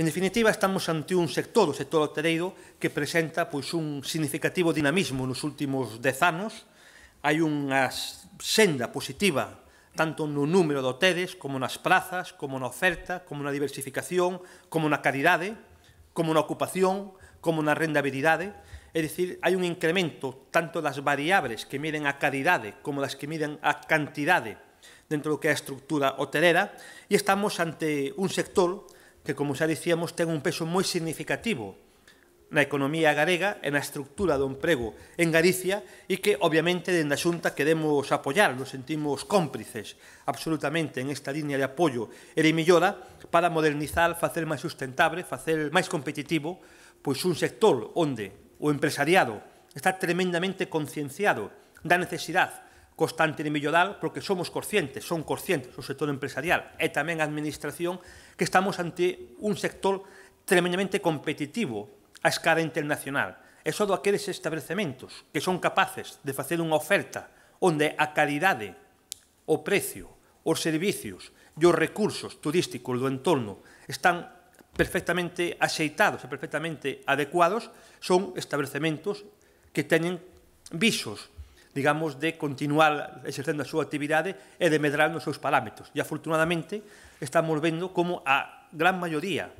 En definitiva, estamos ante un sector, o sector hotelero, que presenta pois, un significativo dinamismo nos últimos dez anos. Hai unha senda positiva tanto no número de hoteles, como nas plazas, como na oferta, como na diversificación, como na calidade, como na ocupación, como na rendabilidade. É dicir, hai un incremento tanto das variables que miden a calidade como das que miden a cantidade dentro do que é a estructura hotelera e estamos ante un sector que, como xa dicíamos, ten un peso moi significativo na economía galega e na estructura do emprego en Galicia e que, obviamente, dende a Xunta queremos apoiar, nos sentimos cómplices absolutamente en esta línea de apoio e de millora para modernizar, facer máis sustentable, facer máis competitivo, pois un sector onde o empresariado está tremendamente concienciado da necesidade constante de mellorar porque somos conscientes, son conscientes o sector empresarial e tamén a administración que estamos ante un sector tremendamente competitivo a escala internacional. E só aqueles establecementos que son capaces de facer unha oferta onde a calidade, o precio, os servicios e os recursos turísticos do entorno están perfectamente axeitados e perfectamente adecuados, son establecementos que teñen visos digamos, de continuar exercendo a súa actividade e de medrar nos seus parámetros. E, afortunadamente, estamos vendo como a gran maioría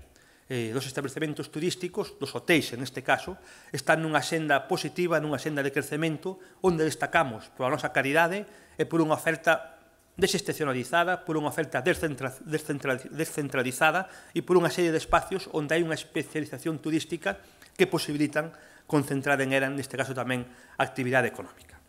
eh, dos establecementos turísticos, dos hotéis en este caso, están nunha senda positiva, nunha senda de crecemento, onde destacamos pola nosa caridade e por unha oferta desestacionalizada, por unha oferta descentra, descentra, descentralizada e por unha serie de espacios onde hai unha especialización turística que posibilitan concentrar en eran, neste caso tamén, actividade económica.